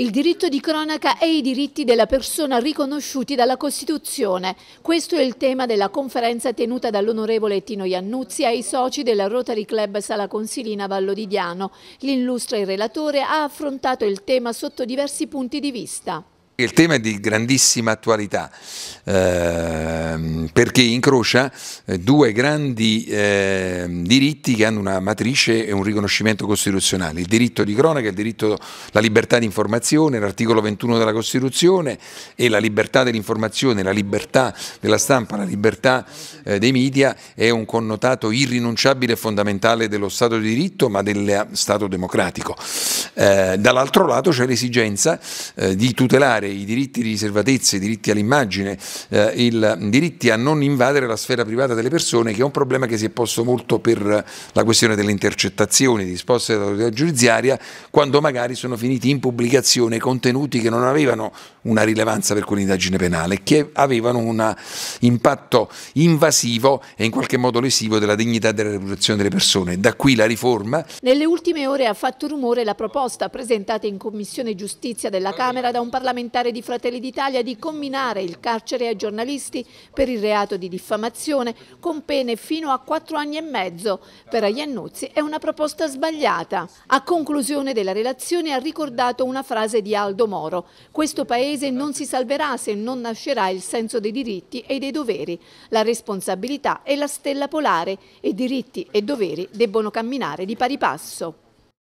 Il diritto di cronaca e i diritti della persona riconosciuti dalla Costituzione. Questo è il tema della conferenza tenuta dall'onorevole Tino Iannuzzi ai soci della Rotary Club Sala Consilina Vallo di Diano. L'illustre relatore ha affrontato il tema sotto diversi punti di vista. Il tema è di grandissima attualità ehm, perché incrocia eh, due grandi eh, diritti che hanno una matrice e un riconoscimento costituzionale, il diritto di cronaca, il diritto alla libertà di informazione, l'articolo 21 della Costituzione e la libertà dell'informazione, la libertà della stampa, la libertà eh, dei media è un connotato irrinunciabile e fondamentale dello Stato di diritto ma del Stato democratico. Eh, dall'altro lato c'è l'esigenza eh, di tutelare i diritti di riservatezza, i diritti all'immagine, eh, i diritti a non invadere la sfera privata delle persone, che è un problema che si è posto molto per eh, la questione delle intercettazioni disposte dall'autorità giudiziaria, quando magari sono finiti in pubblicazione contenuti che non avevano una rilevanza per quell'indagine penale, che avevano un impatto invasivo e in qualche modo lesivo della dignità della reputazione delle persone. Da qui la riforma. Nelle ultime ore ha fatto rumore la proposta proposta presentata in Commissione Giustizia della Camera da un parlamentare di Fratelli d'Italia di combinare il carcere ai giornalisti per il reato di diffamazione con pene fino a quattro anni e mezzo. Per Iannuzzi è una proposta sbagliata. A conclusione della relazione ha ricordato una frase di Aldo Moro. Questo paese non si salverà se non nascerà il senso dei diritti e dei doveri. La responsabilità è la stella polare e diritti e doveri debbono camminare di pari passo.